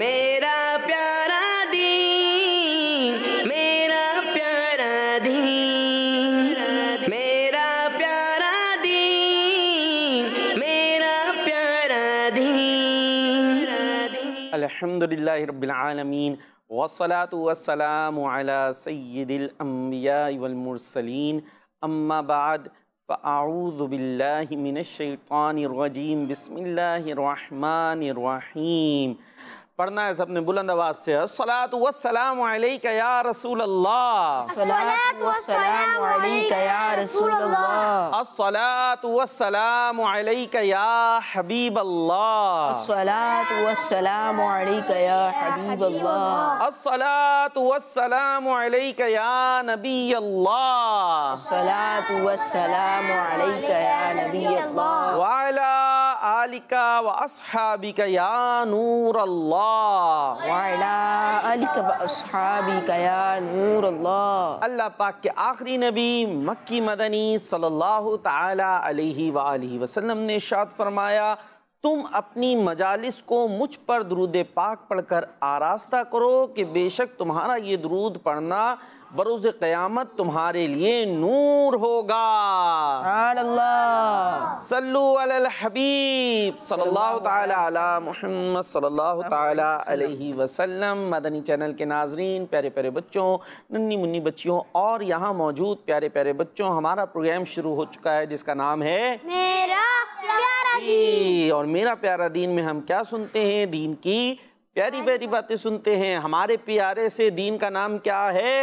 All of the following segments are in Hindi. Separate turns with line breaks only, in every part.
मेरा प्यारा दीन मेरा प्यारा दीन मेरा प्यारा दीन मेरा प्यारा दीन
अलहमदिल्ला रबालमीन वसलात वसलाम सैदिलम्बियामरसलिन अम्माबाद फ़ाऊज़बिल्लिमिनशैतानरजीम बसमिल्लर रहीम पढ़ना है सबने बुलंद आवाज से सलात व सलाम वसलाम या रसूल अल्लाह सलात
व सलाम वसलाम या रसूल अल्लाह
सलात व सलाम या हबीब अल्लाह सलात व सलाम वसलाम
या हबीब
अल्लाह सलात व सलाम वसलाम या नबी अल्लाह सलात व सलाम वसलाम या नबी अल्लाह व अला आखिरी नबी मक्की मदनी सल्लल्लाहु ताला अलैहि अलैहि वसल्लम ने शाद फरमाया तुम अपनी मजालिस को मुझ पर दरूद पाक पढ़कर आरास्ता करो कि बेशक तुम्हारा ये दरूद पढ़ना बरोज़ क़यामत तुम्हारे लिए नूर होगा हबीब वसल्लम मदनी चैनल के नाजरीन प्यारे प्यारे बच्चों नन्नी मुन्नी बच्चियों और यहाँ मौजूद प्यारे प्यारे बच्चों हमारा प्रोग्राम शुरू हो चुका है जिसका नाम है
मेरा प्यारा
दीन और मेरा प्यारा दीन में हम क्या सुनते हैं दीन की प्यारी प्यारी बातें सुनते हैं हमारे प्यारे से दीन का नाम क्या है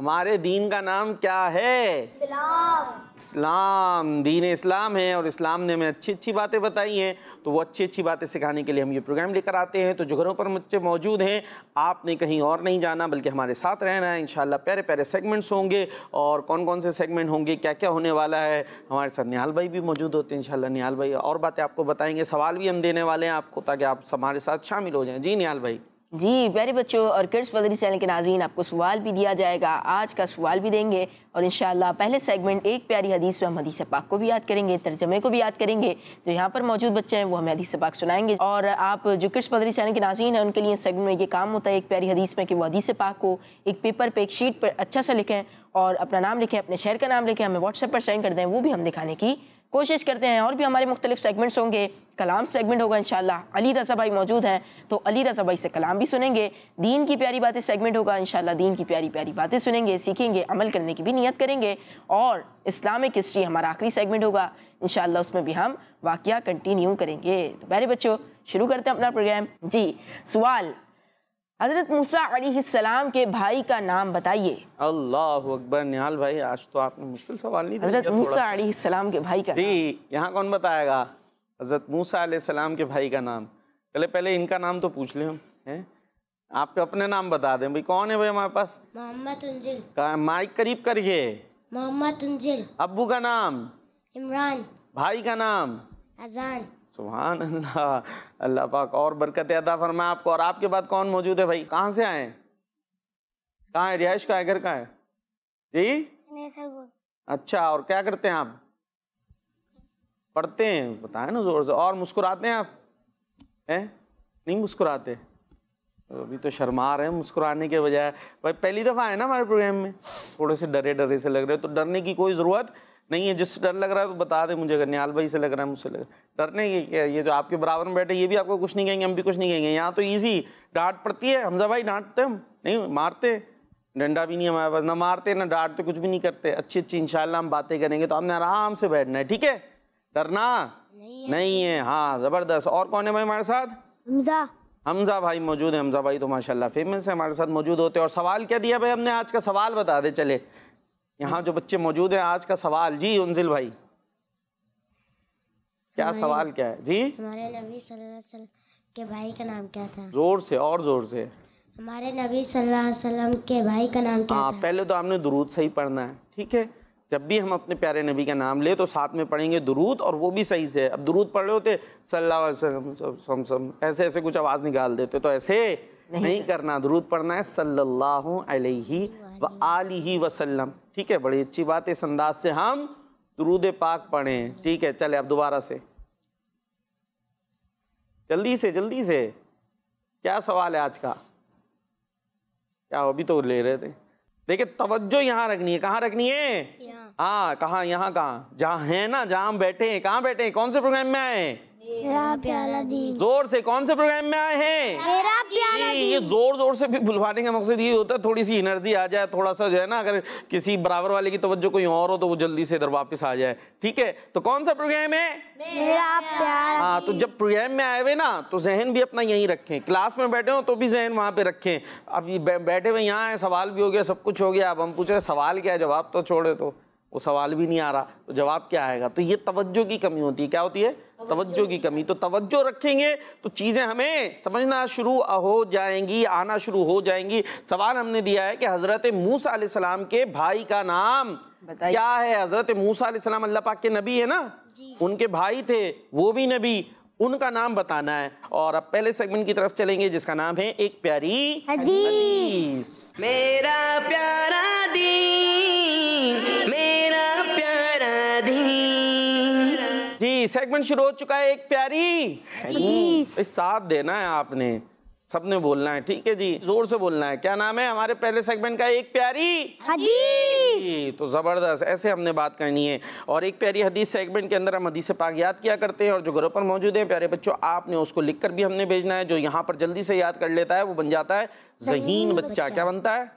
हमारे दीन का नाम क्या है
इस्लाम
इस्लाम दीन इस्लाम है और इस्लाम ने हमें अच्छी अच्छी बातें बताई हैं तो वो अच्छी अच्छी बातें सिखाने के लिए हम ये प्रोग्राम लेकर आते हैं तो जो घरों पर बच्चे मौजूद हैं आपने कहीं और नहीं जाना बल्कि हमारे साथ रहना है इनशाला प्यारे प्यारे सेगमेंट्स होंगे और कौन कौन से सेगमेंट होंगे क्या क्या होने वाला है हमारे साथ निहाल भाई भी मौजूद होते हैं इन निहाल भाई और बातें आपको बताएंगे सवाल भी हम देने वाले हैं आपको ताकि आप हमारे साथ शामिल हो जाएँ जी निहाल भाई
जी प्यारे बच्चों और किड्स पदरी चैनल के नाजीन आपको सवाल भी दिया जाएगा आज का सवाल भी देंगे और इन पहले सेगमेंट एक प्यारी हदीस में हम हदीस पाक को भी याद करेंगे तर्जमे को भी याद करेंगे जो यहाँ पर मौजूद बच्चे हैं वो हमें हदीस पाक सुनाएंगे और आप जो किड्स पदरी चैनल के नाजीन हैं उनके लिए सेगमेंट में ये काम होता है एक प्यारी हदीस में कि वो हदीस पाक को एक पेपर पर एक शीट पर अच्छा सा लिखें और अपना नाम लिखें अपने शहर का नाम लिखें हमें व्हाट्सएप पर सेंड कर दें वो भी हम दिखाने की कोशिश करते हैं और भी हमारे मुख्तलिफ सेगमेंट्स होंगे कलाम सेगमेंट होगा इंशाल्लाह अली रज़ा भाई मौजूद हैं तो अली रज़ा भाई से कलाम भी सुनेंगे दीन की प्यारी बातें सेगमेंट होगा इंशाल्लाह दीन की प्यारी प्यारी बातें सुनेंगे सीखेंगे अमल करने की भी नीयत करेंगे और इस्लामिक हिस्ट्री हमारा आखिरी सेगमेंट होगा इंशाल्लाह उसमें भी हम वाक़ कंटिन्यू करेंगे तो प्यारे बच्चों शुरू करते हैं अपना प्रोग्राम जी सवाल हजरत मूसा सलाम के भाई का नाम बताइए
अल्लाह अकबर निहाल भाई आज तो आपने मुश्किल सवाल नहीं हजरत मूसा सलाम के भाई का जी यहाँ कौन बताएगा हजरत मूसा सलाम के भाई का नाम पहले पहले इनका नाम तो पूछ ले हम हैं आप अपने नाम बता दें भाई कौन है भाई हमारे पास
मोहम्मद उंजिल
माइक करीब करिए
मोहम्मद उंजिल
अब्बू का नाम इमरान भाई का नाम अजान सुबहान अल्लाह अल्लाह पाक और बरकत अदा फरमाए आपको और आपके बाद कौन मौजूद है भाई कहाँ से आए कहाँ है रिहाइश का है घर का है
जी
अच्छा और क्या करते हैं आप पढ़ते हैं बताए ना जोर से और मुस्कुराते हैं आप हैं नहीं मुस्कुराते तो अभी तो शर्मा रहे हैं मुस्कुराने के बजाय भाई पहली दफ़ा है ना हमारे प्रोग्राम में थोड़े से डरे डरे से लग रहे हो तो डरने की कोई ज़रूरत नहीं है जिससे डर लग रहा है तो बता दे मुझे अगर न्याल भाई से लग रहा है मुझसे लग रहा है डर नहीं क्या ये जो आपके बराबर में बैठे ये भी आपको कुछ नहीं कहेंगे हम भी कुछ नहीं कहेंगे यहाँ तो ईजी डांट पड़ती है हमजा भाई डांटते हम नहीं मारते डंडा भी नहीं हमारे पास ना मारते ना डांटते कुछ भी नहीं करते अच्छी अच्छी इंशाल्लाह हम बातें करेंगे तो हमने आराम से बैठना है ठीक है डरना नहीं है, नहीं है हाँ ज़बरदस्त और कौन है भाई हमारे साथ हमजा हमजा भाई मौजूद है हमजा भाई तो माशाल्लाह फेमस है हमारे साथ मौजूद होते हैं और सवाल क्या दिया भाई हमने आज का सवाल बता दे चले यहाँ जो बच्चे मौजूद हैं आज का सवाल जी उनजिल भाई क्या सवाल क्या है जी
हमारे नबी सल्लल्लाहु के भाई का नाम क्या था
जोर से और जोर से
हमारे नबी सल्लल्लाहु अलैहि वसल्लम के भाई का नाम क्या
हाँ, था पहले तो आपने दुरूद सही पढ़ना है ठीक है जब भी हम अपने प्यारे नबी का नाम ले तो साथ में पढ़ेंगे दुरूद और वो भी सही से अब दुरूद पढ़ रहे होते सल्ला ऐसे ऐसे कुछ आवाज़ निकाल देते तो ऐसे नहीं, नहीं करना दुरूद पढ़ना है सल्लल्लाहु अलैहि व आली ही वसल्लम ठीक है बड़ी अच्छी बात है इस अंदाज से हम दुरूद पाक पढ़े ठीक है चले अब दोबारा से जल्दी से जल्दी से क्या सवाल है आज का क्या अभी तो ले रहे थे देखिए तवज्जो यहाँ रखनी है कहाँ रखनी है हाँ कहाँ यहाँ कहाँ जहाँ है ना जहाँ हम बैठे हैं कहाँ बैठे हैं कौन से प्रोग्राम में आए हैं
मेरा प्यारा दीन
जोर से कौन से प्रोग्राम में आए हैं मेरा
प्यारा दीन ये
जोर जोर से भी बुलवाने का मकसद ये होता है थोड़ी सी एनर्जी आ जाए थोड़ा सा जो है ना अगर किसी बराबर वाले की तवज्जो कोई और हो तो वो जल्दी से इधर वापस आ जाए ठीक है तो कौन सा प्रोग्राम है मेरा प्यारा हाँ तो जब प्रोग्राम में आए हुए ना तो जहन भी अपना यहीं रखें क्लास में बैठे हो तो भी जहन वहाँ पे रखें अब बैठे हुए यहाँ है सवाल भी हो गया सब कुछ हो गया अब हम पूछ रहे सवाल क्या है जवाब तो छोड़े तो वो सवाल भी नहीं आ रहा तो जवाब क्या आएगा तो ये तवज्जो की कमी होती है क्या होती है तवज्जो की कमी तो तवज्जो रखेंगे तो चीज़ें हमें समझना शुरू हो जाएंगी आना शुरू हो जाएंगी सवाल हमने दिया है कि हज़रत मूसा सलाम के भाई का नाम क्या है हज़रत मूसा सलाम अल्लाह पाक के नबी है ना उनके भाई थे वो भी नबी उनका नाम बताना है और अब पहले सेगमेंट की तरफ चलेंगे जिसका नाम है एक प्यारी हदीस, हदीस। मेरा प्यारा दी सेगमेंट शुरू हो चुका है एक प्यारी साथ देना है आपने सबने बोलना है ठीक है जी जोर से बोलना है क्या नाम है हमारे पहले सेगमेंट का एक प्यारी हदीस तो ज़बरदस्त ऐसे हमने बात करनी है और एक प्यारी हदीस सेगमेंट के अंदर हम हदीस पाक याद किया करते हैं और जो घरों पर मौजूद है प्यारे बच्चों आपने उसको लिखकर भी हमने भेजना है जो यहाँ पर जल्दी से याद कर लेता है वो बन जाता है जहीन बच्चा क्या बनता है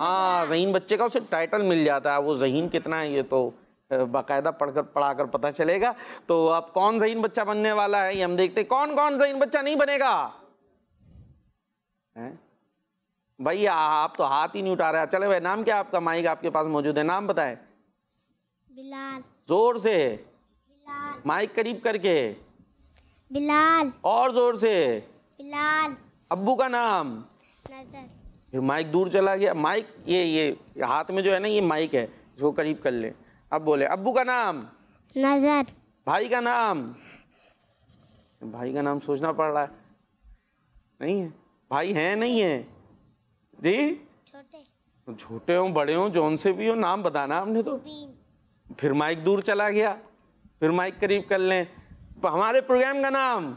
हाँ जहीन बच्चे का उसे टाइटल मिल जाता है वो जहीन कितना है ये तो बाकायदा पढ़कर पढ़ाकर पता चलेगा तो आप कौन जहीन बच्चा बनने वाला है ये हम देखते कौन कौन जहीन बच्चा नहीं बनेगा है? भाई आप तो हाथ ही नहीं उठा रहे चले भाई नाम क्या आपका माइक आपके पास मौजूद है नाम बताए बिलाल जोर से माइक करीब करके बिलाल और जोर से बिलाल अब्बू का नाम नजर फिर माइक दूर चला गया माइक ये ये हाथ में जो है ना ये माइक है इसको करीब कर लें अब बोले अबू का नाम नजर भाई का नाम भाई का नाम सोचना पड़ रहा है नहीं है भाई है नहीं है जी छोटे छोटे हों बड़े हों जौन से भी हो नाम बताना हमने तो फिर माइक दूर चला गया फिर माइक करीब कर लें हमारे प्रोग्राम का नाम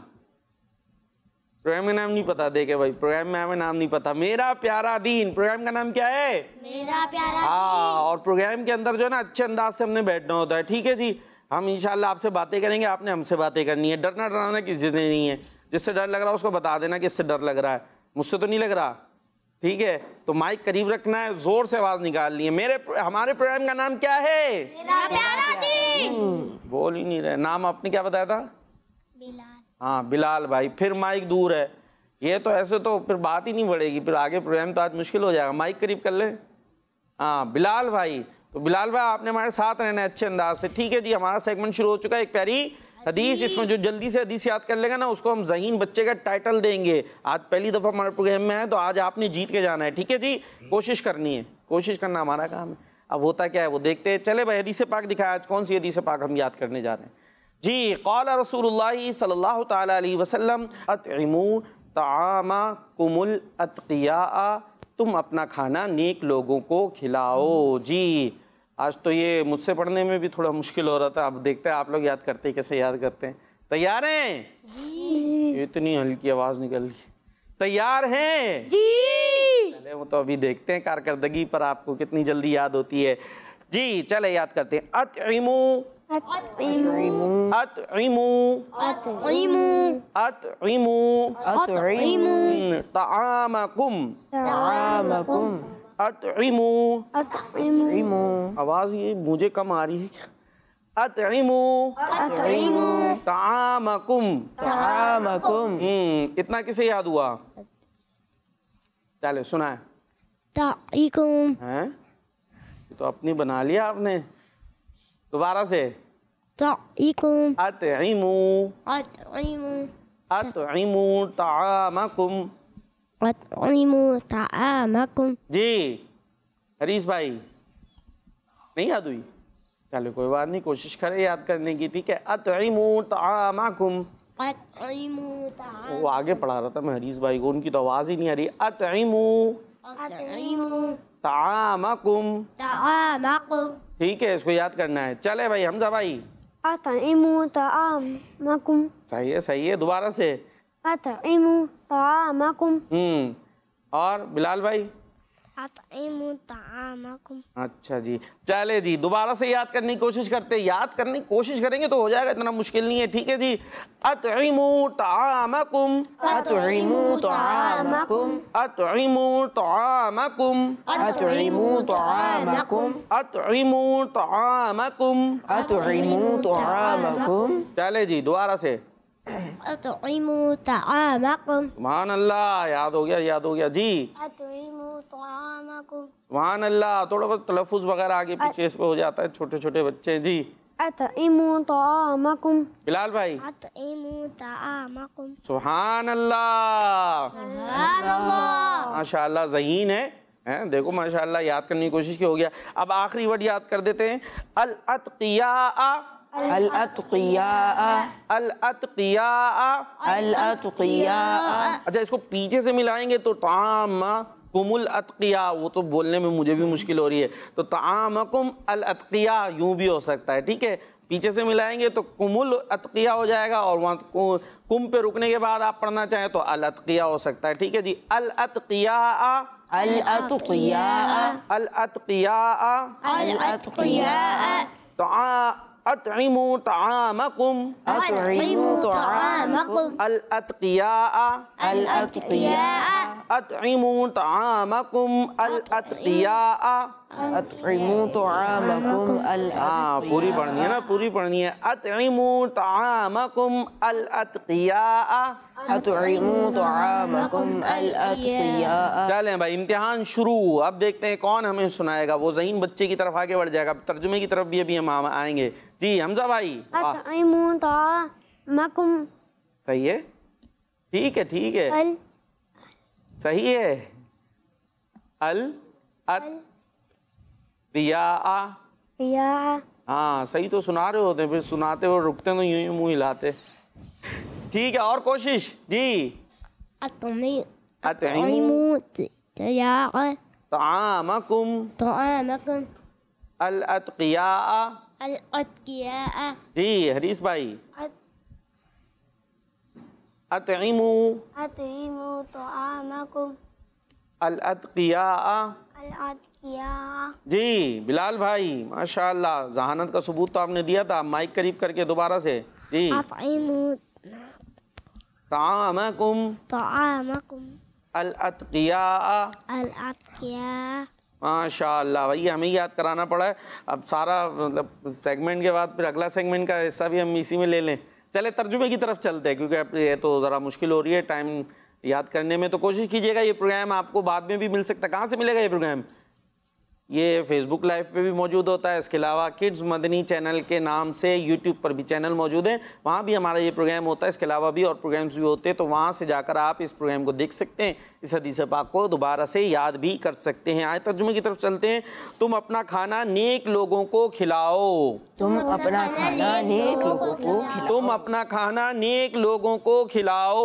प्रोग्राम का नाम नहीं पता देखे भाई प्रोग्राम में हमें नाम नहीं पता मेरा प्यारा दीन प्रोग्राम का नाम क्या है
मेरा प्यारा हाँ
और प्रोग्राम के अंदर जो है ना अच्छे अंदाज से हमने बैठना होता है ठीक है जी हम इंशाल्लाह आपसे बातें करेंगे आपने हमसे बातें करनी है डरना डराना किसी से नहीं है जिससे डर लग रहा है उसको बता देना किससे डर लग रहा है मुझसे तो नहीं लग रहा ठीक है तो माइक करीब रखना है जोर से आवाज निकालनी है मेरे हमारे प्रोग्राम का नाम क्या है
मेरा प्यारा दीन हम्म,
बोल ही नहीं रहे नाम आपने क्या बताया था बिलाल हाँ बिलाल भाई फिर माइक दूर है ये तो ऐसे तो फिर बात ही नहीं बढ़ेगी फिर आगे प्रोग्राम तो आज मुश्किल हो जाएगा माइक करीब कर लें हाँ बिलाल भाई तो बिलाल भाई आपने हमारे साथ रहना है अच्छे अंदाज से ठीक है जी हमारा सेगमेंट शुरू हो चुका है एक प्यारी हदीस इसमें जो जल्दी से हदीस याद कर लेगा ना उसको हम जहीन बच्चे का टाइटल देंगे आज पहली दफ़ा हमारे प्रोग्राम में है तो आज आपने जीत के जाना है ठीक है जी कोशिश करनी है कोशिश करना हमारा काम है अब होता क्या है वो देखते हैं चले भाई हदीस पाक दिखाया आज कौन सी हदीस पाक हम याद करने जा रहे हैं जी कौल रसूल सल्ला तसम अतमू तमा कुमुल अतिया तुम अपना खाना नेक लोगों को खिलाओ जी आज तो ये मुझसे पढ़ने में भी थोड़ा मुश्किल हो रहा था अब देखते हैं आप लोग याद करते कैसे याद करते हैं तैयार हैं इतनी हल्की आवाज़ निकल गई तैयार हैं
जी चले
वो तो अभी देखते हैं कारकर्दगी पर आपको कितनी जल्दी याद होती है जी चले याद करते हैं अतमू आवाज़ ये मुझे कम आ रही है हम्म, इतना किसे याद हुआ चले सुना है तो अपनी बना लिया आपने दोबारा से जी हरीश भाई नहीं याद हुई चलो कोई बात नहीं कोशिश करे याद करने की ठीक है अत तामकुम
वो
आगे पढ़ा रहा था मैं हरीश भाई को उनकी तो आवाज़ ही नहीं आ रही अतमू तामकुम
तामकुम
ठीक है इसको याद करना है चले भाई हमजा भाई
अतइमु तामकुम
सही है सही है दोबारा से
अतइमु तामकुम
हम्म और बिलाल भाई अच्छा जी चले जी दोबारा से याद करने की कोशिश करते याद करने की कोशिश करेंगे तो हो जाएगा इतना मुश्किल नहीं है ठीक है जी अत तामकुम अतिमु तामकुम अतिमु तामकुम अत तामकुम अतिमु तामकुम अतिमु तामकुम चले जी दोबारा से
वहान
अल्लाह याद हो गया याद हो गया जी वहान अल्लाह थोड़ा बहुत तलफुज वगैरह आगे पीछे इस पे हो जाता है छोटे छोटे बच्चे जी बिलाल भाई सुबहान अल्लाह माशा जहीन है हैं देखो माशाल्लाह याद करने की कोशिश की हो गया अब आखिरी वर्ड याद कर देते हैं अल अतिया अच्छा इसको पीछे से मिलाएंगे तो ताम कुमुल अतकिया वो तो बोलने में मुझे भी मुश्किल हो रही है तो ताम कुम अतकिया यूं भी हो सकता है ठीक है पीछे से मिलाएंगे तो कुमुल अतकिया हो जाएगा और वहाँ कुम पे रुकने के बाद आप पढ़ना चाहें तो अल अतकिया हो सकता है ठीक है जी अल अतकिया अल अतकिया अल अतकिया अल अतकिया तो أطعموا طعامكم أطعموا طعامكم الأتقياء الأتقياء أطعموا طعامكم الأتقياء तो हाँ, पूरी पढ़नी है ना पूरी पढ़नी है अतमू तामकुम तो अल अतिया तो अल अतिया चलें भाई इम्तिहान शुरू अब देखते हैं कौन हमें सुनाएगा वो जहीन बच्चे की तरफ आगे बढ़ जाएगा तर्जुमे की तरफ भी अभी हम आएंगे जी हमजा भाई सही है ठीक है ठीक है सही है अल अत रिया आ रिया हाँ सही तो सुना रहे होते फिर सुनाते और रुकते तो यूं ही मुंह हिलाते ठीक है और कोशिश जी तामकुम तो तो अल जी हरीश भाई अतइमू
अतइमू तामकुम अल किया
जी बिलाल भाई माशाल्लाह जहानत का सबूत तो आपने दिया था माइक करीब करके दोबारा से जी तामकुम माशाल्लाह भाई हमें याद कराना पड़ा है अब सारा मतलब सेगमेंट के बाद फिर अगला सेगमेंट का हिस्सा भी हम इसी में ले लें चले तर्जुमे की तरफ चलते हैं क्योंकि ये तो ज़रा मुश्किल हो रही है टाइम याद करने में तो कोशिश कीजिएगा ये प्रोग्राम आपको बाद में भी मिल सकता कहाँ से मिलेगा ये प्रोग्राम ये फेसबुक लाइव पे भी मौजूद होता है इसके अलावा किड्स मदनी चैनल के नाम से यूट्यूब पर भी चैनल मौजूद है वहाँ भी हमारा ये प्रोग्राम होता है इसके अलावा भी और प्रोग्राम्स भी होते हैं तो वहाँ से जाकर आप इस प्रोग्राम को देख सकते हैं इस हदीस पाक को दोबारा से याद भी कर सकते हैं आए तर्जुमे की तरफ चलते हैं तुम अपना खाना नेक लोगों को खिलाओ
तुम अपना खाना नेक लोगों को
खिलाओ तुम अपना खाना नेक लोगों को खिलाओ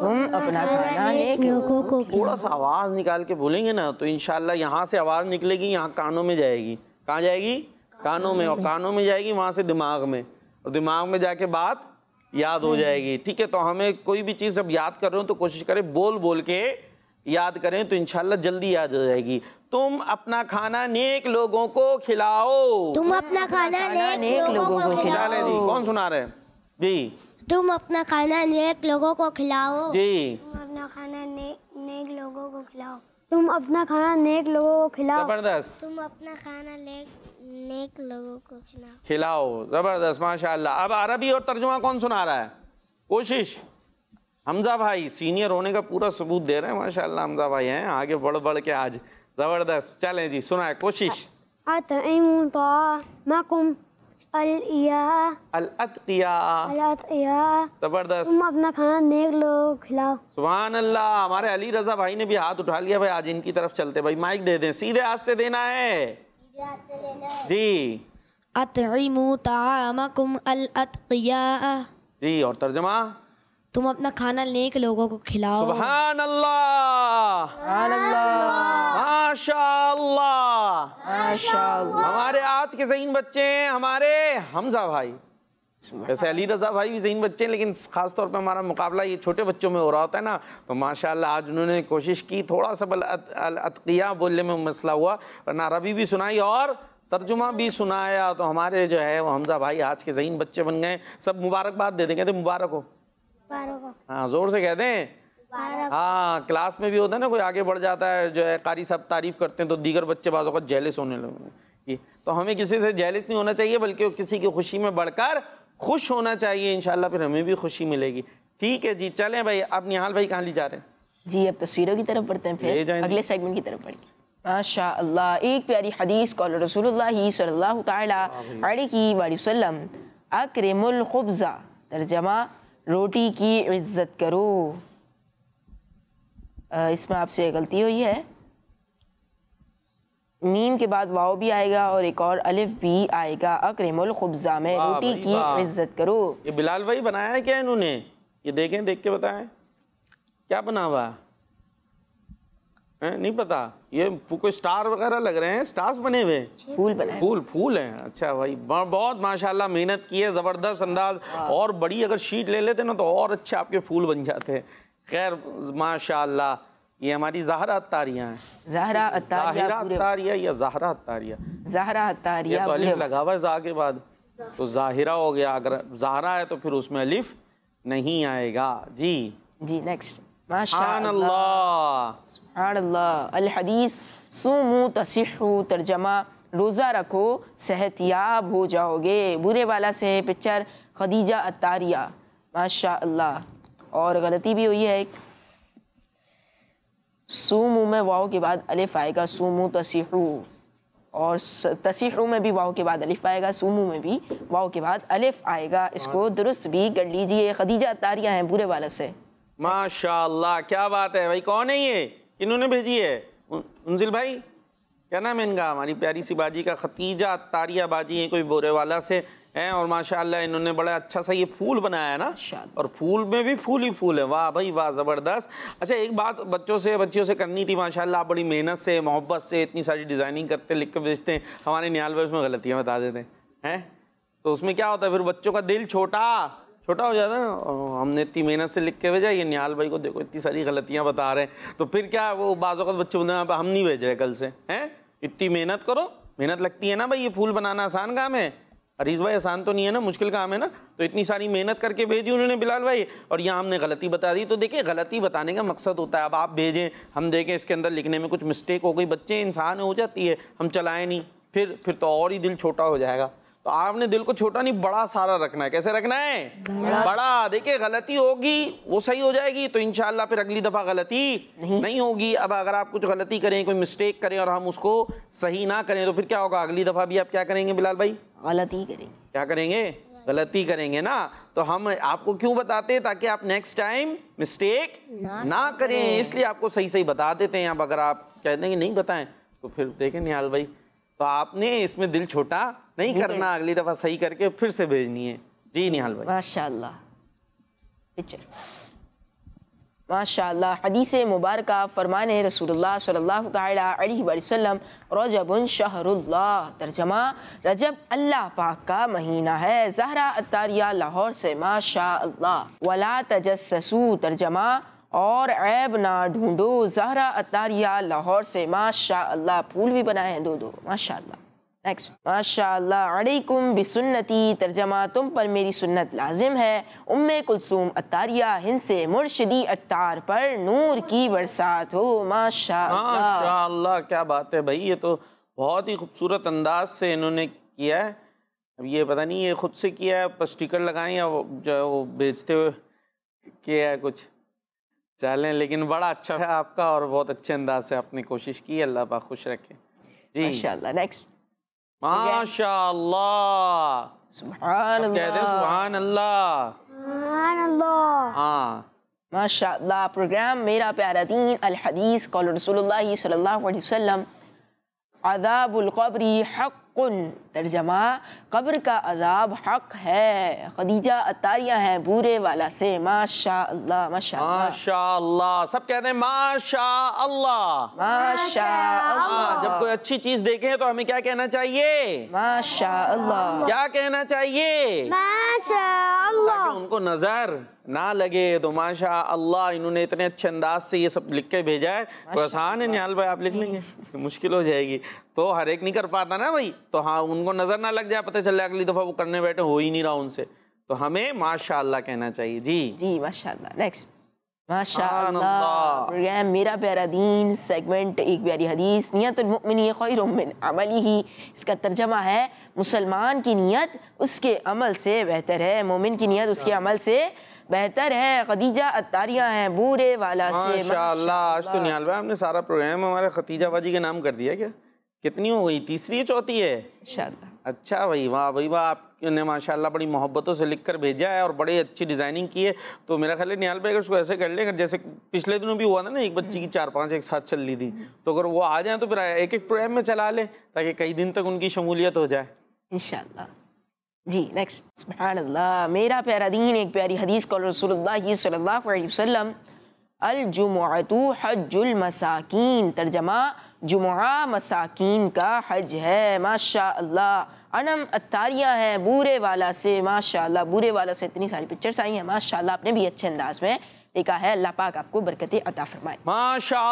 तुम अपना खाना नेक लोगों को थोड़ा सा आवाज़ निकाल के बोलेंगे ना तो इन यहाँ से आवाज़ निकलेगी यहाँ यहाँ कानों में जाएगी कहाँ जाएगी कानों में और कानों में जाएगी वहाँ से दिमाग में और दिमाग में जाके बात याद हो हाँ जाएगी ठीक है तो हमें कोई भी चीज़ अब याद कर रहे हो तो कोशिश करें बोल बोल के याद करें तो इनशाला जल्दी याद हो जाएगी तुम अपना खाना नेक लोगों को खिलाओ तुम अपना खाना
नेक, नेक लोगों को खिलाओ जी कौन
सुना रहे जी
तुम अपना खाना नेक लोगों को खिलाओ
जी तुम अपना खाना नेक लोगों को खिलाओ तुम अपना खाना नेक लोगों को खिलाओ जबरदस्त
तुम अपना खाना नेक नेक लोगों को खिलाओ
खिलाओ जबरदस्त माशाल्लाह अब अरबी और तर्जुमा कौन सुना रहा है कोशिश हमजा भाई सीनियर होने का पूरा सबूत दे रहे हैं माशाल्लाह हमजा भाई हैं आगे बढ़ बढ़ के आज जबरदस्त चलें जी सुना है कोशिश जबरदस्त तुम अपना
खाना नेक लोग खिलाओ
सुबहान अल्लाह हमारे अली रजा भाई ने भी हाथ उठा लिया भाई आज इनकी तरफ चलते भाई माइक दे दें सीधे हाथ से देना है, जी
अतमु तमकुम अल
जी और तर्जमा
तुम अपना खाना नेक लोगों को खिलाओ
सुबहान अल्लाह हमारे आज के जहीन बच्चे हैं हमारे हमजा भाई वैसे अली रजा भाई भी जहीन बच्चे हैं लेकिन ख़ास तौर पे हमारा मुकाबला ये छोटे बच्चों में हो रहा होता है ना तो माशाल्लाह आज उन्होंने कोशिश की थोड़ा सा बल अतकिया बोलने में मसला हुआ वरना रबी भी सुनाई और तर्जुमा भी सुनाया तो हमारे जो है वो हमजा भाई आज के जहीन बच्चे बन गए सब मुबारकबाद दे देंगे तो मुबारक हो
हाँ
जोर से कह दें हाँ क्लास में भी होता है ना कोई आगे बढ़ जाता है जो है कारी साहब तारीफ करते हैं तो दीगर बच्चे बाजों का जेलिस होने लगे तो हमें किसी से जेलिस नहीं होना चाहिए बल्कि किसी की खुशी में बढ़कर खुश होना चाहिए इनशाला फिर हमें भी खुशी मिलेगी ठीक है जी चलें भाई अब निहाल भाई कहाँ ली जा रहे हैं
जी अब तस्वीरों की तरफ पढ़ते हैं फिर अगले सेगमेंट की तरफ बढ़ेंगे माशा एक प्यारी हदीस कौल रसूलुल्लाह सल्लल्लाहु अलैहि वसल्लम अकरमुल खुबजा तर्जमा रोटी की इज्जत करो इसमें आपसे गलती हुई है मीम के बाद वाओ भी आएगा और एक और अलिफ भी आएगा अक्रेमुल खुबजा में रोटी की इज्जत
करो ये बिलाल भाई बनाया है क्या इन्होंने ये देखें देख के बताएं क्या बना हुआ है? नहीं पता ये कोई स्टार वगैरह लग रहे हैं स्टार्स बने हुए फूल बने फूल फूल हैं अच्छा भाई बहुत माशाल्लाह मेहनत की है ज़बरदस्त अंदाज और बड़ी अगर शीट ले लेते ना तो और अच्छे आपके फूल बन जाते हैं खैर माशाल्लाह ये हमारी जहरा अतारियाँ है
जहरा अतारिया अतारिया
या जहरा अतारिया
जहरा अतारिया तो अलिफ लगा
हुआ है जा के बाद तो जाहिरा हो गया अगर जहरा है तो फिर उसमें अलिफ नहीं आएगा जी जी नेक्स्ट
तर्जमा रोज़ा रखो सेहतियाब हो जाओगे बुरे वाला से है पिक्चर खदीजा अतारिया माशा और गलती भी हुई है सूमू में वाओ के बाद अलिफ आएगा सूमू तसीहू और तसीहू में भी वाओ के बाद अलिफ आएगा सूमू में भी वाओ के बाद अलिफ आएगा इसको दुरुस्त भी कर लीजिए खदीजा तारियाँ हैं बुरे वाला से
माशाल्लाह क्या बात है भाई कौन है ये इन्होंने भेजी है उनजिल भाई क्या नाम है इनका हमारी प्यारी सी बाजी का खतीजा तारिया बाजी है कोई बोरे वाला से हैं और माशाल्लाह इन्होंने बड़ा अच्छा सा ये फूल बनाया है ना और फूल में भी फूल ही फूल है वाह भाई वाह ज़बरदस्त अच्छा एक बात बच्चों से बच्चियों से करनी थी माशाल्लाह आप बड़ी मेहनत से मोहब्बत से इतनी सारी डिज़ाइनिंग करते लिख के भेजते हैं हमारे न्याल में उसमें गलतियाँ बता देते हैं हैं तो उसमें क्या होता है फिर बच्चों का दिल छोटा छोटा हो जाता है और हमने इतनी मेहनत से लिख के भेजा ये निहाल भाई को देखो इतनी सारी गलतियाँ बता रहे हैं तो फिर क्या वो बाज़त बच्चे बोलते हैं हम नहीं भेज रहे कल से हैं इतनी मेहनत करो मेहनत लगती है ना भाई ये फूल बनाना आसान काम है अरीज भाई आसान तो नहीं है ना मुश्किल काम है ना तो इतनी सारी मेहनत करके भेजी उन्होंने बिलाल भाई और यहाँ हमने गलती बता दी तो देखिए गलती बताने का मकसद होता है अब आप भेजें हम देखें इसके अंदर लिखने में कुछ मिस्टेक हो गई बच्चे इंसान हो जाती है हम चलाएं नहीं फिर फिर तो और ही दिल छोटा हो जाएगा तो आपने दिल को छोटा नहीं बड़ा सारा रखना है कैसे रखना है बड़ा, बड़ा। देखिए गलती होगी वो सही हो जाएगी तो इनशाला फिर अगली दफ़ा गलती नहीं, नहीं होगी अब अगर आप कुछ गलती करें कोई मिस्टेक करें और हम उसको सही ना करें तो फिर क्या होगा अगली दफ़ा भी आप क्या करेंगे बिलाल भाई गलती करेंगे क्या करेंगे गलती करेंगे ना तो हम आपको क्यों बताते हैं ताकि आप नेक्स्ट टाइम मिस्टेक ना, ना करें इसलिए आपको सही सही बता देते हैं अब अगर आप कहते हैं नहीं बताएं तो फिर देखें निहाल भाई तो आपने इसमें दिल छोटा नहीं करना अगली दफ़ा सही करके फिर से भेजनी है जी निहाल भाई
माशा पिक्चर माशा हदीस मुबारक फ़रमान रसूलुल्लाह सल्लल्लाहु अलैहि वसल्लम रजबन शहरुल्ला तर्जमा रजब अल्लाह पाक का महीना है जहरा अतारिया लाहौर से माशा वला तजस्सू तर्जमा और ऐब ना ढूंढो जहरा अतारिया लाहौर से माशा अल्लाह फूल भी बनाए हैं दो दो माशा नेक्स्ट माशा अलैकुम बिसुन्नती तर्जमा तुम पर मेरी सुन्नत लाजिम है उम कुलसूम अतारिया हिंद से मुर्शदी अतार पर नूर की बरसात हो माशा
क्या बात है भाई ये तो बहुत ही खूबसूरत अंदाज से इन्होंने किया है अब ये पता नहीं ये खुद से किया है स्टिकर लगाएं या जो है वो बेचते हुए किया है कुछ चलें लेकिन बड़ा अच्छा है आपका और बहुत अच्छे अंदाज से आपने कोशिश की अल्लाह पाक खुश रखे जी माशाल्लाह नेक्स्ट माशाल्लाह सुभान सुभान अल्लाह
हाँ। माशाल्लाह प्रोग्राम मेरा प्यारा दीन अल हदीस कौल रसूलुल्लाह सल्लल्लाहु अलैहि वसल्लम तर्जमा कब्र का अजाब हक है खदीजा अतारिया हैं बूरे वाला से माशा अल्लाह माशा माशा अल्लाह सब
कहते हैं माशा अल्लाह माशा अल्लाह जब कोई अच्छी चीज देखे तो हमें क्या कहना चाहिए माशा अल्लाह क्या कहना चाहिए
माशा
अल्लाह उनको नजर ना लगे तो माशा अल्लाह इन्होंने इतने अच्छे अंदाज से ये सब लिख के भेजा है तो आसान है निहाल भाई आप लिख लेंगे मुश्किल हो जाएगी तो हर एक नहीं कर पाता ना भाई तो हाँ उन उनको नज़र ना लग जाए पता चल जाए अगली दफ़ा वो करने बैठे हो ही नहीं रहा उनसे तो हमें माशाल्लाह कहना चाहिए जी
जी माशाल्लाह नेक्स्ट माशाल्लाह मेरा प्यारा दीन सेगमेंट एक प्यारी हदीस नियत खैरमिन अमली ही इसका तर्जमा है मुसलमान की नियत उसके अमल से बेहतर है मोमिन की नियत उसके अच्छा। अमल से बेहतर है खदीजा अतारियाँ हैं बूरे वाला से माशाल्लाह आज तो निहाल भाई
हमने सारा प्रोग्राम हमारे खतीजा बाजी के नाम कर दिया क्या कितनी हो गई तीसरी चौथी है अच्छा भाई वाह भाई वाह आपने माशाल्लाह बड़ी मोहब्बतों से लिख कर भेजा है और बड़ी अच्छी डिज़ाइनिंग की है तो मेरा ख्याल है नियाल भाई अगर उसको ऐसे कर अगर जैसे पिछले दिनों भी हुआ था ना एक बच्ची की चार पांच एक साथ चल ली थी तो अगर वो आ जाए तो फिर एक एक प्रोग्राम में चला लें ताकि कई दिन तक उनकी शमूलियत हो जाए
इन जी नेक्स्ट मेरा प्यारा दीन एक प्यारी हदीस को रसूलुल्लाह सल्लल्लाहु अलैहि वसल्लम अल जुमुअतु हज्जुल मसाकीन तर्जमा जुमा मसाकिन का हज है माशा अल्लाह अनम अतारियाँ हैं बूरे वाला से माशा बूरे वाला से इतनी सारी पिक्चर्स आई हैं माशा आपने भी अच्छे अंदाज में लिखा है अल्लाह पाक आपको बरकत अता
फरमाए माशा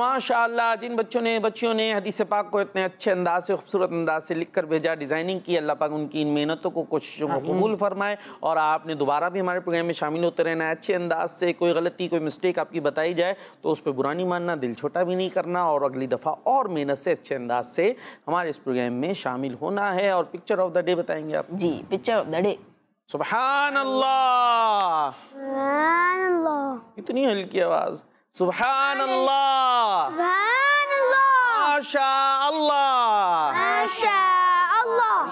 माशा जिन बच्चों ने बच्चियों ने हदीस पाक को इतने अच्छे अंदाज से खूबसूरत अंदाज से लिख कर भेजा डिज़ाइनिंग की अल्लाह पाक उनकी इन मेहनतों को कोशिशों को कबूल फरमाए और आपने दोबारा भी हमारे प्रोग्राम में शामिल होते रहना है अच्छे अंदाज से कोई गलती कोई मिस्टेक आपकी बताई जाए तो उस पर बुरा नहीं मानना दिल छोटा भी नहीं करना और अगली दफ़ा और मेहनत से अच्छे अंदाज से हमारे इस प्रोग्राम में शामिल होना है और पिक्चर ऑफ द डे बताएंगे आप जी पिक्चर ऑफ द डे सुबहान अल्लाह इतनी हल्की आवाज सुबहान अल्लाह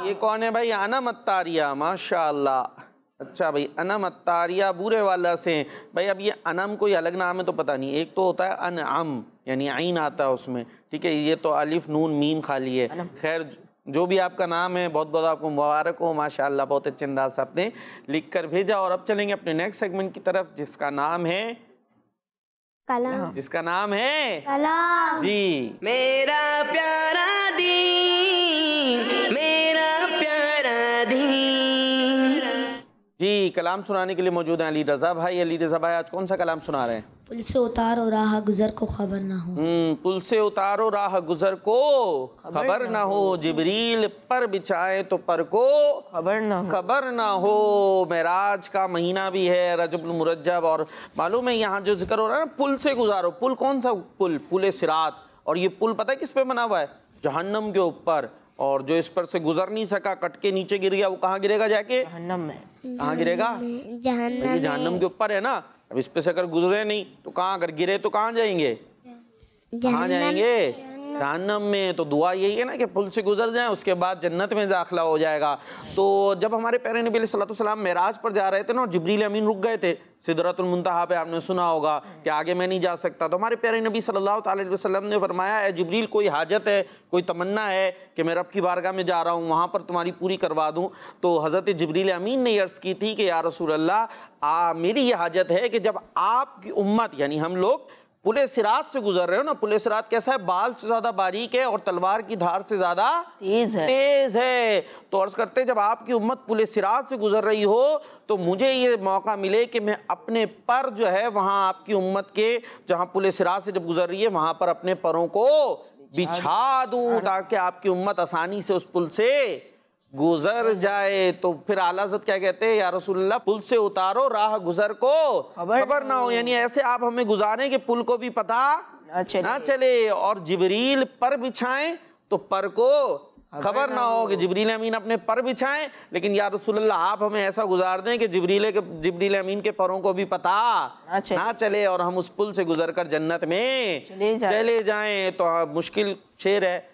ये कौन है भाई अना अतारिया माशा अल्लाह अच्छा भाई अनम अतारिया बुरे वाला से भाई अब ये अनम कोई अलग नाम है तो पता नहीं एक तो होता है अनअम यानी आइन आता है उसमें ठीक है ये तो अलिफ नून मीम खाली है खैर जो भी आपका नाम है बहुत बहुत आपको मुबारक हो माशाल्लाह बहुत अच्छे अंदाज से आपने लिख कर भेजा और अब चलेंगे अपने नेक्स्ट सेगमेंट की तरफ जिसका नाम है कलाम जिसका नाम है
कलाम जी मेरा प्यारा
जी कलाम सुनाने के लिए मौजूद हैं अली रज़ा भाई अली रज़ा भाई आज कौन सा कलाम सुना रहे हैं पुल से उतारो राह गुजर को खबर ना हो हम्म, पुल से उतारो राह गुजर को खबर ना हो जिबरील पर बिछाए तो पर को खबर ना हो खबर ना हो महराज का महीना भी है रजब मुरजब और मालूम है यहाँ जो जिक्र हो रहा है ना पुल से गुजारो पुल कौन सा पुल पुल सिरात और ये पुल पता है किस पे बना हुआ है जहन्नम के ऊपर और जो इस पर से गुजर नहीं सका कट के नीचे गिर गया वो कहाँ गिरेगा जाके जहन्नम
में कहाँ गिरेगा जहन्नम जहन्नम के
ऊपर है ना अब इस पर से अगर गुजरे नहीं तो कहाँ अगर गिरे तो कहाँ जाएंगे
कहाँ जाएंगे
जहनम में तो दुआ यही है ना कि पुल से गुजर जाए उसके बाद जन्नत में दाखिला हो जाएगा तो जब हमारे पैर नबी सलाम महराज पर जा रहे थे ना जबरील अमीन रुक गए थे सिदरतुलमतहा पे आपने सुना होगा कि आगे मैं नहीं जा सकता तो हमारे प्यारे नबी सल्लल्लाहु अलैहि वसल्लम ने फरमाया है जबरील कोई हाजत है कोई तमन्ना है कि मैं रब की बारगाह में जा रहा हूँ वहाँ पर तुम्हारी पूरी करवा दूँ तो हज़रत जबरील अमीन ने अर्ज़ की थी कि या रसूल अल्लाह मेरी ये हाजत है कि जब आपकी उम्मत यानी हम लोग पुले सिरात से गुजर रहे हो ना पुले सिरात कैसा है बाल से ज्यादा बारीक है और तलवार की धार से ज्यादा तेज है तेज है तो अर्ज करते हैं जब आपकी उम्मत पुले सिरात से गुजर रही हो तो मुझे ये मौका मिले कि मैं अपने पर जो है वहाँ आपकी उम्मत के जहाँ पुले सिरात से जब गुजर रही है वहां पर अपने परों को बिछा दूं ताकि आपकी उम्मत आसानी से उस पुल से गुजर जाए तो फिर आला क्या कहते हैं यार पुल से उतारो राह गुजर को खबर ना हो यानी ऐसे आप हमें गुजारें कि पुल को भी पता चले। ना चले और जिबरील पर बिछाएं तो पर को खबर ना हो कि जबरील अमीन अपने पर बिछाएं लेकिन या रसुल्ला आप हमें ऐसा गुजार दें कि जबरीले के जबरील अमीन के परों को भी पता ना चले और हम उस पुल से गुजर कर जन्नत में चले जाएं तो हाँ, मुश्किल शेर है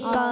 啊。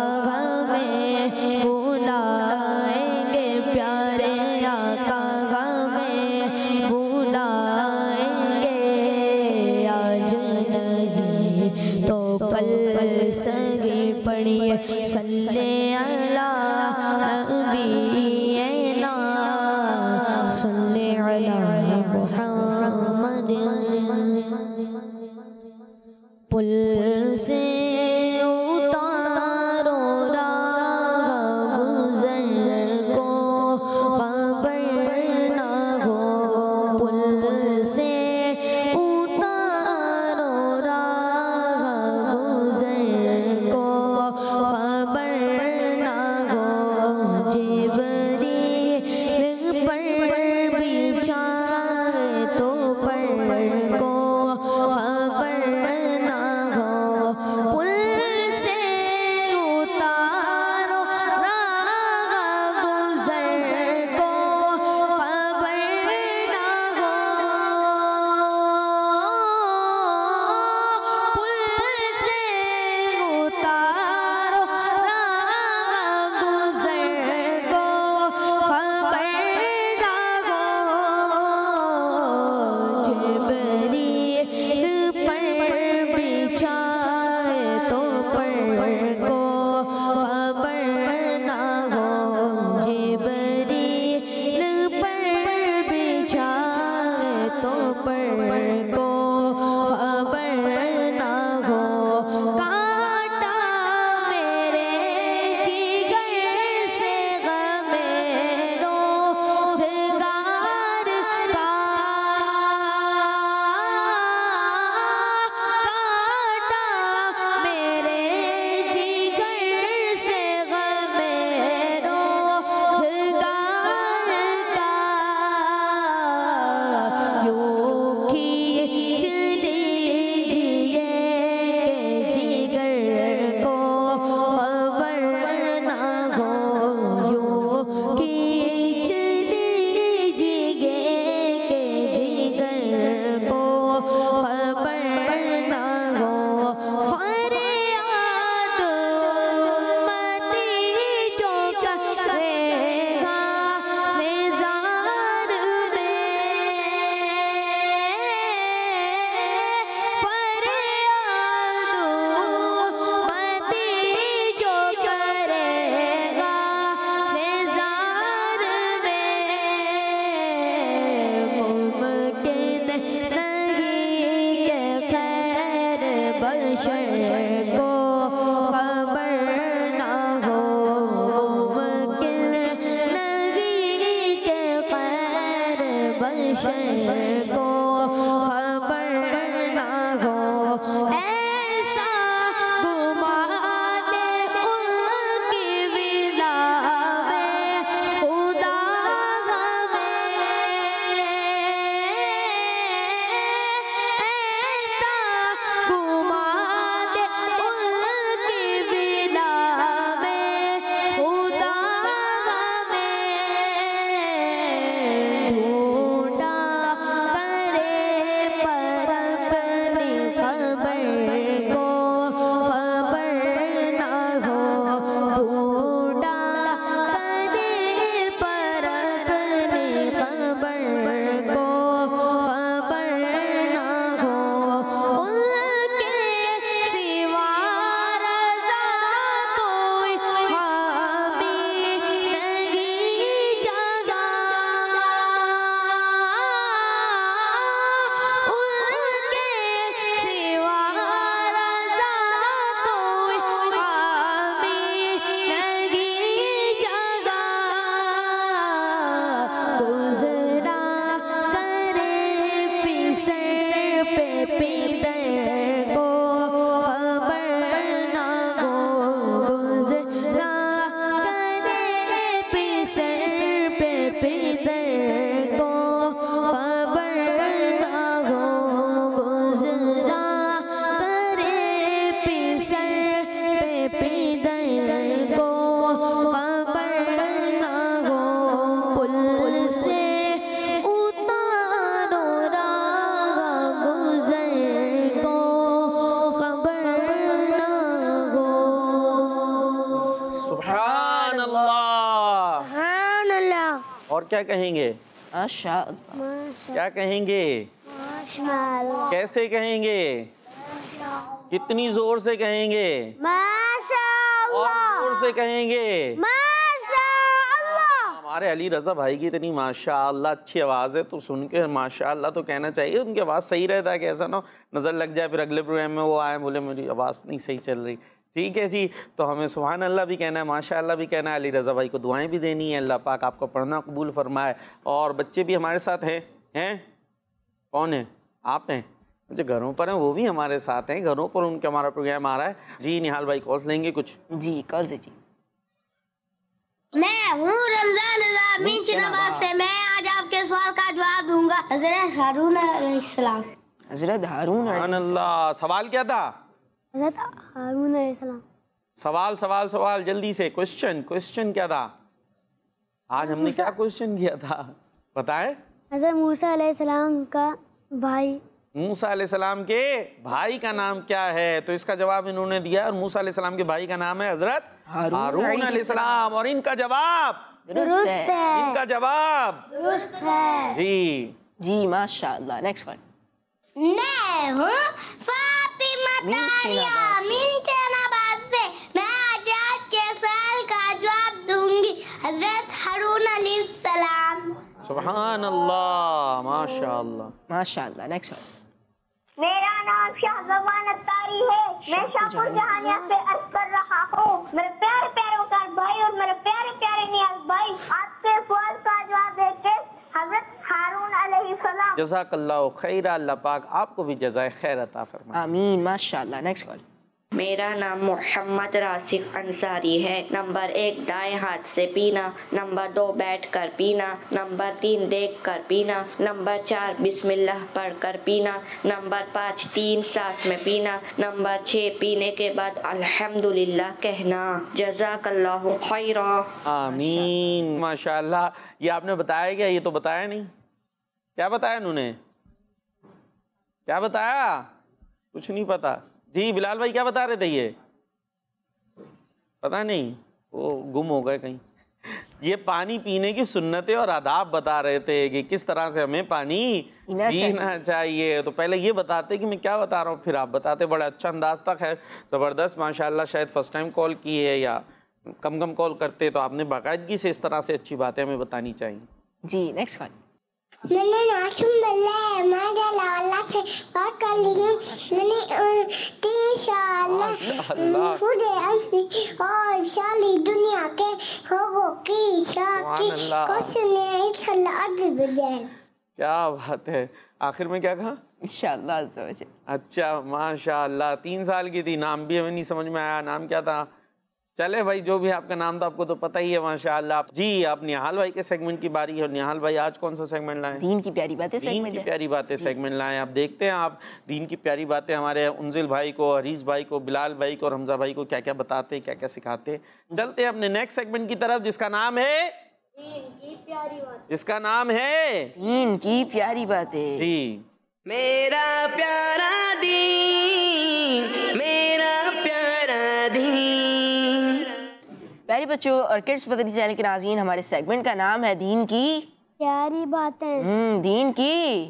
सुभान अल्लाह
और क्या कहेंगे क्या कहेंगे कैसे कहेंगे कितनी जोर से कहेंगे
जोर से कहेंगे हमारे
अली रजा भाई की इतनी माशा अच्छी आवाज़ है तो सुन के माशा तो कहना चाहिए उनकी आवाज़ सही रहता है कि ऐसा ना नज़र लग जाए फिर अगले प्रोग्राम में वो आए बोले मेरी आवाज़ नहीं सही चल रही ठीक है जी तो हमें सुबहान अल्लाह भी कहना है माशा अल्लाह भी कहना है अली रज़ा भाई को दुआएं भी देनी है अल्लाह पाक आपको पढ़ना कबूल फरमाए और बच्चे भी हमारे साथ हैं हैं कौन है आप हैं जो घरों पर हैं वो भी हमारे साथ हैं घरों पर उनके हमारा प्रोग्राम आ रहा है जी निहाल भाई कॉल्स लेंगे कुछ जी कॉल दीजिए
मैं हूँ रमजान से मैं आज आपके सवाल का जवाब दूंगा हजरत हारून
हजरत हारून सवाल क्या था
हजरत हारून सलाम
सवाल सवाल सवाल जल्दी से क्वेश्चन क्वेश्चन क्या था आज हमने क्या क्वेश्चन किया था बताएं
हजरत मूसा अलैहिस्सलाम का भाई
मूसा अलैहिस्सलाम के भाई का नाम क्या है तो इसका जवाब इन्होंने दिया और मूसा अलैहिस्सलाम के भाई का नाम है हजरत हारून अलैहिस्सलाम और इनका जवाब दुरुस्त है इनका जवाब
दुरुस्त है
जी
जी माशाल्लाह नेक्स्ट वन
मैं हूं मीनचेनाबाद से मैं आजाद के सवाल का जवाब दूंगी हजरत हारून अली सलाम
सुभान अल्लाह माशाल्लाह माशाल्लाह नेक्स्ट
मेरा नाम शाहजमान अत्तारी है मैं शाहपुर जहानिया से अर्ज कर रहा हूँ मेरे प्यारे प्यारे उतार भाई और मेरे प्यारे प्यारे नियाज भाई आपके सवाल का जवाब देते
जजाक अल्लाह खैर अल्लाह पाक आपको भी जजाय खैर अता फरमाए
आमीन माशाल्लाह नेक्स्ट कॉल मेरा नाम मोहम्मद रासिक
अंसारी है नंबर एक दाएं हाथ से पीना नंबर दो बैठ कर पीना नंबर तीन देख कर पीना नंबर चार बिस्मिल्लाह पढ़ कर पीना नंबर पाँच तीन सांस में पीना नंबर छः पीने के बाद अल्हम्दुलिल्लाह कहना
जजाकल्लाहु खैरा आमीन माशाल्लाह ये आपने बताया क्या ये तो बताया नहीं क्या बताया उन्होंने क्या बताया कुछ नहीं पता जी बिलाल भाई क्या बता रहे थे ये पता नहीं वो गुम हो गए कहीं ये पानी पीने की सुन्नतें और आदाब बता रहे थे कि किस तरह से हमें पानी पीना चाहिए।, चाहिए तो पहले ये बताते कि मैं क्या बता रहा हूँ फिर आप बताते बड़ा अच्छा अंदाज तक है ज़बरदस्त माशाल्लाह शायद फ़र्स्ट टाइम कॉल की है या कम कम कॉल करते तो आपने बाकायदगी से इस तरह से अच्छी बातें हमें बतानी चाहिए जी नेक्स्ट कॉल
मैंने नाशुम बल्ला जा लाला से बात कर ली है मैंने तीन साल खुद और साली दुनिया के होगो की शाकी कुछ नहीं चला आज बजाय
क्या बात है आखिर में क्या कहा इंशाल्लाह अच्छा माशाल्लाह तीन साल की थी नाम भी हमें नहीं समझ में आया नाम क्या था चले भाई जो भी आपका नाम था आपको तो पता ही है माशाल्लाह आप जी आप निहाल भाई के सेगमेंट की बारी है और निहाल भाई आज कौन सा सेगमेंट लाए दीन की प्यारी बातें दीन की प्यारी बातें सेगमेंट लाए आप देखते हैं आप दीन की प्यारी बातें हमारे उनजिल भाई को हरीश भाई को बिलाल भाई को और हमजा भाई को क्या क्या बताते हैं क्या क्या सिखाते हैं चलते हैं अपने नेक्स्ट सेगमेंट की तरफ जिसका नाम है इसका नाम है दीन की प्यारी बातें जी
मेरा प्यारा दीन मेरा
प्यारे बच्चों और किड्स बदली चैनल के नाजीन हमारे सेगमेंट का नाम है दीन की
प्यारी बातें हम्म,
दीन की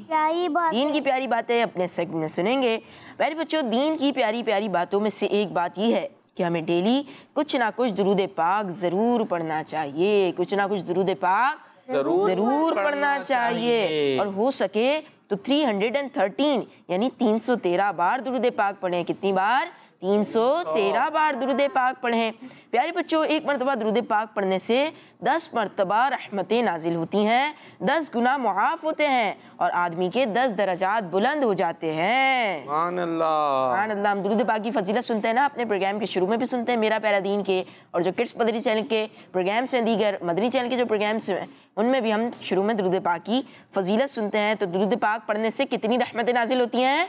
प्यारी बात दीन की प्यारी बातें अपने सेगमेंट में सुनेंगे प्यारे बच्चों दीन की प्यारी प्यारी बातों में से एक बात यह है कि हमें डेली कुछ ना कुछ दरूद पाक ज़रूर पढ़ना चाहिए कुछ ना कुछ दरूद पाक जरूर, जरूर पढ़ना, पढ़ना चाहिए।, और हो सके तो 313 यानी 313 बार दुरुद पाक पढ़े कितनी बार तीन सौ हाँ। तेरह बार दुरुद पाक पढ़ें प्यारे बच्चों एक मरतबा दुरुद पाक पढ़ने से दस मरतबा रहमतें नाजिल होती हैं दस गुना मुआफ़ होते हैं और आदमी के दस दर्जात बुलंद हो जाते हैं हम दुरुद पाक की फजीलत सुनते हैं ना अपने प्रोग्राम के शुरू में भी सुनते हैं मेरा प्यारा दीन के और जो किड्स मदरी चैनल के प्रोग्राम्स हैं दीगर मदरी चैनल के जो प्रोग्राम्स हैं उनमें भी हम शुरू में दुरुद पाक की फजीलत सुनते हैं तो दुरुद पाक पढ़ने से कितनी रहमतें नाजिल होती हैं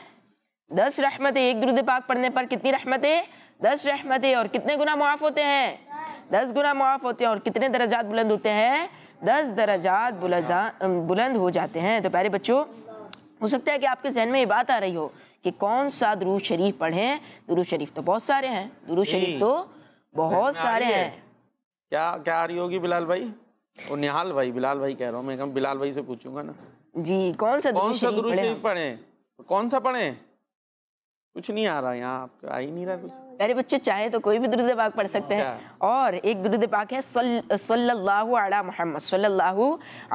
दस रहमतें एक दुरुद पाक पढ़ने पर कितनी रहमतें दस रहमतें और कितने गुना मुआफ़ होते हैं दस गुना मुआफ़ होते हैं और कितने दर्जात बुलंद होते हैं दस दर्जात बुलंद हो जाते हैं तो प्यारे बच्चों हो सकता है कि आपके जहन में ये बात आ रही हो कि कौन सा दुरूज शरीफ पढ़ें दुरूज शरीफ तो बहुत सारे हैं दुरू शरीफ तो
बहुत सारे हैं क्या क्या आ रही होगी बिलाल भाई और निहाल भाई बिलाल भाई कह रहा हूँ मैं बिलाल भाई से पूछूंगा ना जी कौन
सा कौन सा दुरूज शरीफ
पढ़े कौन सा पढ़े कुछ नहीं आ रहा यहाँ आपका आ ही नहीं रहा कुछ
प्यारे बच्चे चाहे तो कोई भी दुरुद पाक पढ़ सकते हैं और एक दुरुद पाक है सल्लल्लाहु अला मोहम्मद सल्लल्लाहु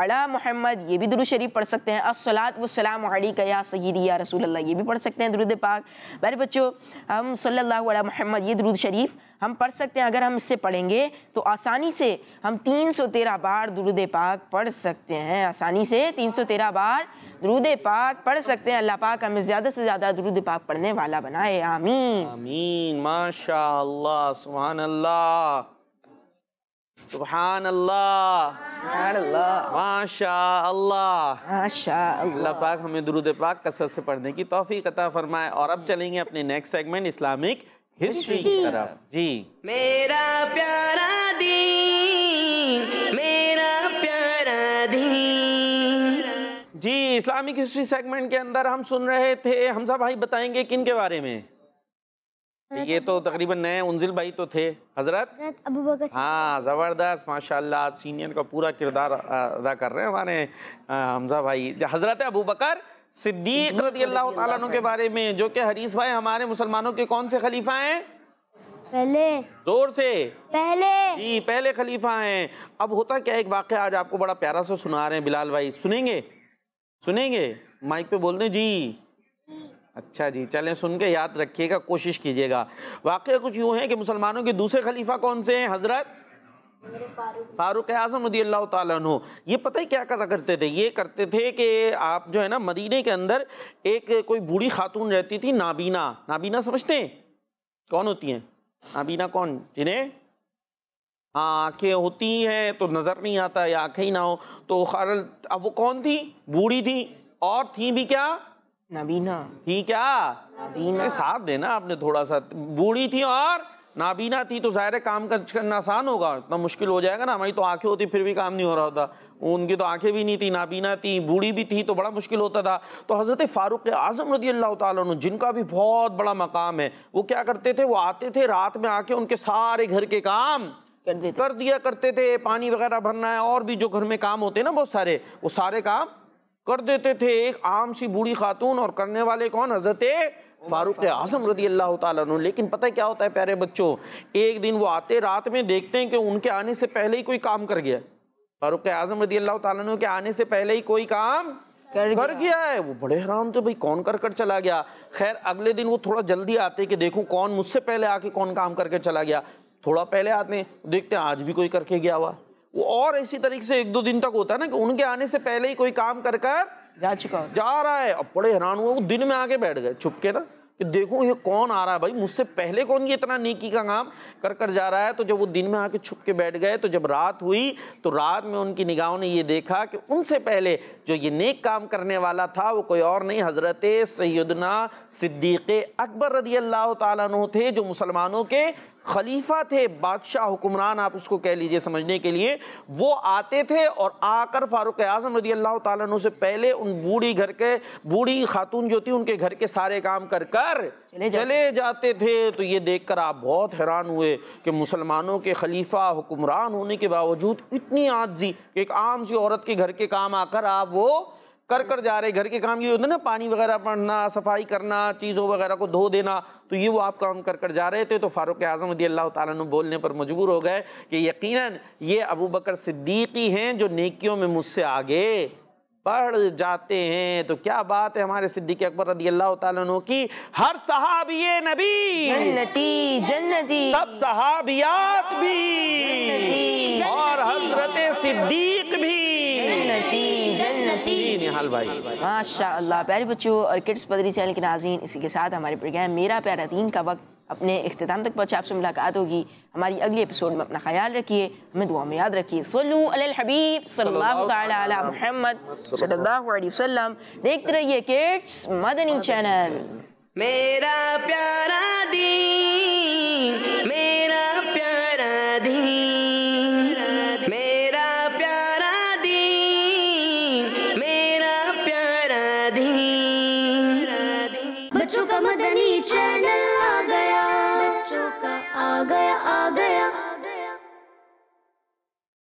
अला मोहम्मद ये भी दुरुद शरीफ पढ़ सकते हैं असलात वसलाम का या सईदी या रसूल अल्लाह ये भी पढ़ सकते हैं दुरुद पाक प्यारे बच्चों हम सल्लल्लाहु अला मोहम्मद ये दुरुद शरीफ हम पढ़ सकते हैं अगर हम इससे पढ़ेंगे तो आसानी से हम तीन सौ तेरह बार दुरुद पाक पढ़ सकते हैं आसानी से तीन सौ तेरह बार दुरुद पाक पढ़ सकते हैं अल्लाह पाक हमें ज़्यादा से ज़्यादा दुरुद पाक पढ़ने वाला बनाए आमीन
आमीन माशाल्लाह सुबहान अल्लाह सुभान अल्लाह सुभान अल्लाह माशाल्लाह अल्लाह पाक हमें दुरूद पाक कसरत से पढ़ने की तौफीक अता फरमाए और अब चलेंगे अपने नेक्स्ट सेगमेंट इस्लामिक हिस्ट्री की तरफ जी
मेरा प्यारा
दीन मेरा प्यारा दीन जी इस्लामिक हिस्ट्री सेगमेंट के अंदर हम सुन रहे थे हमजा भाई बताएंगे किन के बारे में ये तो, तो तकरीबन नए उन्जिल भाई तो थे हजरत
अबू बकर हाँ
ज़बरदस्त माशाल्लाह सीनियर का पूरा किरदार अदा कर रहे हैं हमारे हमजा भाई हजरत अबू बकर सिद्दीक रदी अल्लाह तुम के बारे में जो कि हरीस भाई हमारे मुसलमानों के कौन से खलीफा हैं पहले जोर से पहले जी पहले खलीफा हैं अब होता क्या एक वाक्य आज आपको बड़ा प्यारा सा सुना रहे हैं बिलाल भाई सुनेंगे सुनेंगे माइक पे बोल दें जी अच्छा जी चलें सुन के याद रखिएगा कोशिश कीजिएगा वाक़ कुछ यूँ है कि मुसलमानों के दूसरे खलीफा कौन से हैं हज़रत फारूक आजम रदी अल्लाह तु ये पता ही क्या करा करते थे ये करते थे कि आप जो है ना मदीने के अंदर एक कोई बूढ़ी खातून रहती थी नाबीना नाबीना समझते हैं कौन होती हैं नाबीना कौन जिन्हें हाँ आँखें होती हैं तो नज़र नहीं आता या आँखें ही ना हो तो खरल अब वो कौन थी बूढ़ी थी और थी भी क्या नाबीना थी क्या नाबीना साथ देना आपने थोड़ा सा बूढ़ी थी और नाबीना थी तो ज़ाहिर काम करना आसान होगा इतना मुश्किल हो जाएगा ना हमारी तो आंखें होती फिर भी काम नहीं हो रहा होता उनकी तो आंखें भी नहीं थी नाबीना थी बूढ़ी भी थी तो बड़ा मुश्किल होता था तो हज़रत फ़ारूक आज़म रदी अल्लाह तुम जिनका भी बहुत बड़ा मकाम है वो क्या करते थे वो आते थे रात में आके उनके सारे घर के काम कर, कर दिया करते थे पानी वगैरह भरना है और भी जो घर में काम होते ना बहुत सारे वो सारे काम कर देते थे एक आम सी बूढ़ी खातून और करने वाले कौन हजरत फारूक आजम रदी अल्लाह तु लेकिन पता है क्या होता है प्यारे बच्चों एक दिन वो आते रात में देखते हैं कि उनके आने से पहले ही कोई काम कर गया फारूक आजम रदी अल्लाह तुम के आने से पहले ही कोई काम कर, कर गया।, है वो बड़े हैरान थे भाई कौन कर कर चला गया खैर अगले दिन वो थोड़ा जल्दी आते कि देखो कौन मुझसे पहले आके कौन काम करके चला गया थोड़ा पहले आते हैं देखते हैं आज भी कोई करके गया हुआ और इसी तरीके से एक दो दिन तक होता है ना कि उनके आने से पहले ही कोई काम कर कर जा चुका जा रहा है अब बड़े हैरान हुए वो दिन में आके बैठ गए छुप के ना कि देखो ये कौन आ रहा है भाई मुझसे पहले कौन ये इतना नीकी का काम कर कर जा रहा है तो जब वो दिन में आके छुप के बैठ गए तो जब रात हुई तो रात में उनकी निगाहों ने ये देखा कि उनसे पहले जो ये नेक काम करने वाला था वो कोई और नहीं हज़रत सैदना सिद्दीक़ अकबर रदी अल्लाह तु थे जो मुसलमानों के खलीफा थे बादशाह हुक्मरान आप उसको कह लीजिए समझने के लिए वो आते थे और आकर फारूक आजम रदी अल्लाह तु से पहले उन बूढ़ी घर के बूढ़ी खातून जो थी उनके घर के सारे काम कर कर चले, चले जाते थे तो ये देख कर आप बहुत हैरान हुए कि मुसलमानों के खलीफा हुक्मरान होने के बावजूद इतनी आजी एक आम सी औरत के घर के काम आकर आप वो कर कर जा रहे घर के काम ये होते ना पानी वगैरह पड़ना सफाई करना चीज़ों वगैरह को धो देना तो ये वो आप काम कर कर जा रहे थे तो फारूक आज़म उदी अल्लाह तुम बोलने पर मजबूर हो गए कि यकीन ये अबू बकर सिद्दीकी हैं जो नेकियों में मुझसे आगे बढ़ जाते हैं तो क्या बात है हमारे सिद्दीक अकबर रदी अल्लाह तु की हर सहाबी नबी जन्नती जन्नती सब सहाबियात भी और हजरत सिद्दीक भी हाल भाई
माशा प्यारे बच्चों और किड्स पदरी चैनल के नाजीन इसी के साथ हमारे प्रोग्राम मेरा प्यारा दीन का वक्त अपने अख्ताम तक पहुँचे आपसे मुलाकात होगी हमारी अगले एपिसोड में अपना ख्याल रखिए हमें दुआ में याद रखिए सल्लु अल हबीब सल्लल्लाहु ताला मोहम्मद सल्लल्लाहु अलैहि वसल्लम देखते रहिए किड्स मदनी चैनल
मेरा प्यारा दीन मेरा